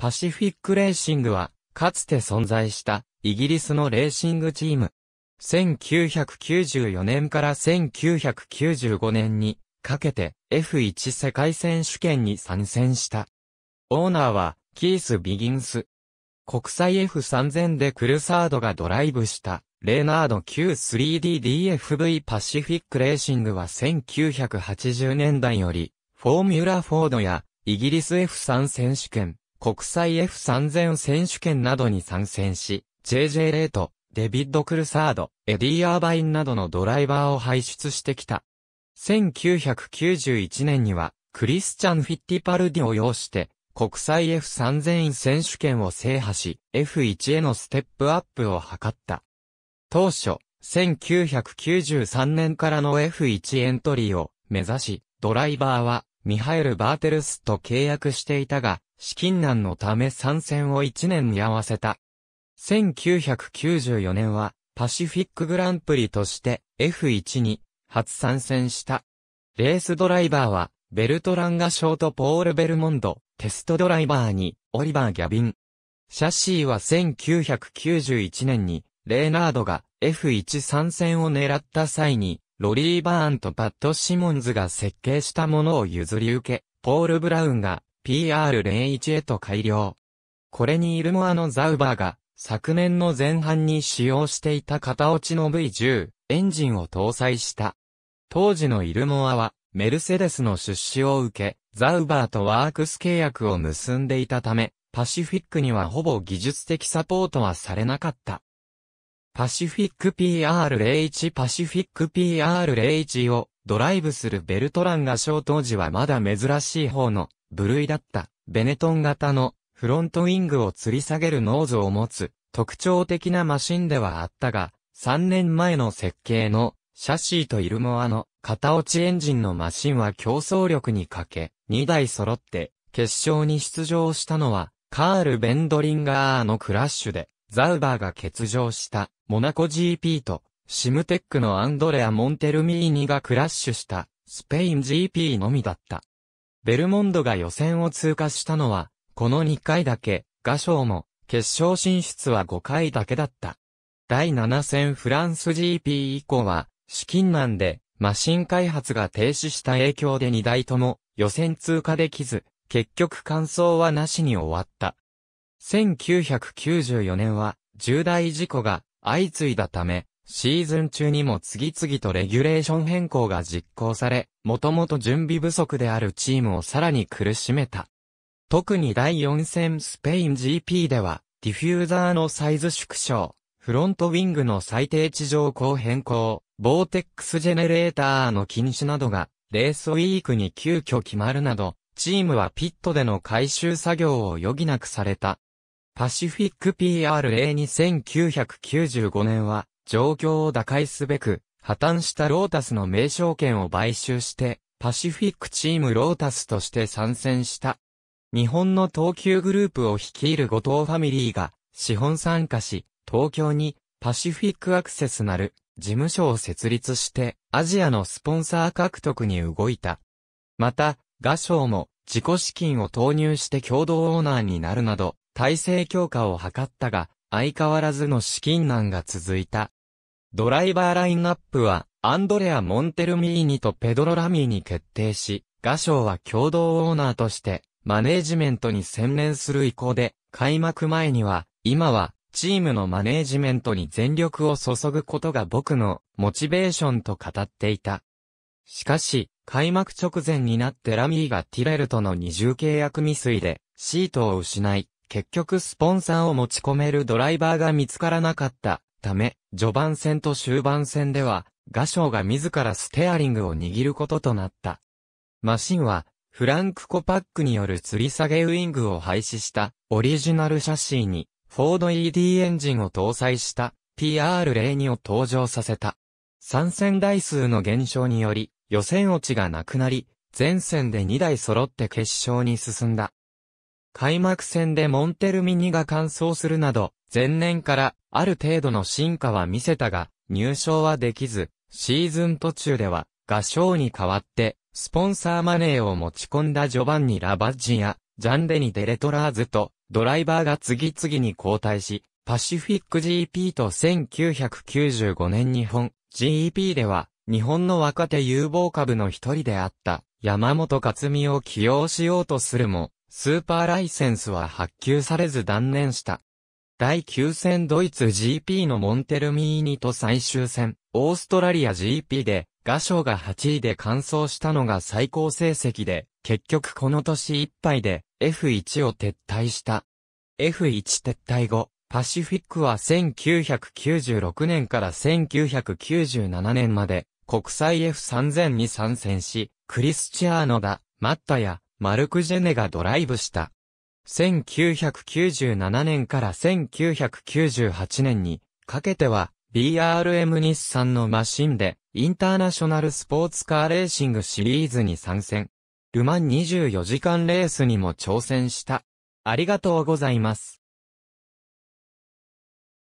パシフィックレーシングは、かつて存在したイギリスのレーシングチーム。1994年から1995年にかけて F1 世界選手権に参戦した。オーナーはキース・ビギンス。国際 F3000 でクルサードがドライブしたレーナード Q3DDFV パシフィックレーシングは1980年代よりフォーミュラフォードやイギリス F3 選手権国際 F3000 選手権などに参戦し、JJ レート、デビッド・クルサード、エディ・アーバインなどのドライバーを輩出してきた。1991年には、クリスチャン・フィッティパルディを擁して、国際 F3000 選手権を制覇し、F1 へのステップアップを図った。当初、1993年からの F1 エントリーを目指し、ドライバーはミハエル・バーテルスと契約していたが、資金難のため参戦を1年に合わせた。1994年は、パシフィックグランプリとして F1 に初参戦した。レースドライバーは、ベルトランガショート・ポール・ベルモンド、テストドライバーに、オリバー・ギャビン。シャシーは1991年に、レーナードが F1 参戦を狙った際に、ロリー・バーンとパッド・シモンズが設計したものを譲り受け、ポール・ブラウンが PR01 へと改良。これにイルモアのザウバーが昨年の前半に使用していた型落ちの V10 エンジンを搭載した。当時のイルモアはメルセデスの出資を受け、ザウバーとワークス契約を結んでいたため、パシフィックにはほぼ技術的サポートはされなかった。パシフィック PR01 パシフィック PR01 をドライブするベルトランが小当時はまだ珍しい方の部類だったベネトン型のフロントウィングを吊り下げるノーズを持つ特徴的なマシンではあったが3年前の設計のシャシーとイルモアの型落ちエンジンのマシンは競争力に欠け2台揃って決勝に出場したのはカール・ベンドリンガーのクラッシュでザウバーが欠場したモナコ GP とシムテックのアンドレア・モンテルミーニがクラッシュしたスペイン GP のみだった。ベルモンドが予選を通過したのはこの2回だけ、ガショーも決勝進出は5回だけだった。第7戦フランス GP 以降は資金難でマシン開発が停止した影響で2台とも予選通過できず、結局完走はなしに終わった。1994年は重大事故が相次いだため、シーズン中にも次々とレギュレーション変更が実行され、もともと準備不足であるチームをさらに苦しめた。特に第4戦スペイン GP では、ディフューザーのサイズ縮小、フロントウィングの最低地上高変更、ボーテックスジェネレーターの禁止などが、レースウィークに急遽決まるなど、チームはピットでの回収作業を余儀なくされた。パシフィック PRA に1995年は、状況を打開すべく、破綻したロータスの名称権を買収して、パシフィックチームロータスとして参戦した。日本の東急グループを率いる後藤ファミリーが、資本参加し、東京にパシフィックアクセスなる事務所を設立して、アジアのスポンサー獲得に動いた。また、画商も自己資金を投入して共同オーナーになるなど、体制強化を図ったが、相変わらずの資金難が続いた。ドライバーラインナップは、アンドレア・モンテルミーニとペドロ・ラミーに決定し、画商は共同オーナーとして、マネージメントに専念する意向で、開幕前には、今は、チームのマネージメントに全力を注ぐことが僕のモチベーションと語っていた。しかし、開幕直前になってラミーがティレルとの二重契約未遂で、シートを失い、結局スポンサーを持ち込めるドライバーが見つからなかったため、序盤戦と終盤戦では、画商が自らステアリングを握ることとなった。マシンは、フランク・コパックによる吊り下げウィングを廃止したオリジナルシャシーに、フォード ED エンジンを搭載した PR02 を登場させた。参戦台数の減少により、予選落ちがなくなり、前線で2台揃って決勝に進んだ。開幕戦でモンテルミニが完走するなど、前年からある程度の進化は見せたが、入賞はできず、シーズン途中では、合唱に代わって、スポンサーマネーを持ち込んだジョバンニ・ラバッジや、ジャンデニ・デレトラーズと、ドライバーが次々に交代し、パシフィック GP と1995年日本 GP では、日本の若手有望株の一人であった、山本克美を起用しようとするも、スーパーライセンスは発給されず断念した。第9戦ドイツ GP のモンテルミーニと最終戦、オーストラリア GP で、ガショが8位で完走したのが最高成績で、結局この年いっぱいで F1 を撤退した。F1 撤退後、パシフィックは1996年から1997年まで国際 F3000 に参戦し、クリスチアーノだ、マッタやマルク・ジェネがドライブした。1997年から1998年にかけては BRM 日産のマシンでインターナショナルスポーツカーレーシングシリーズに参戦。ルマン24時間レースにも挑戦した。ありがとうございます。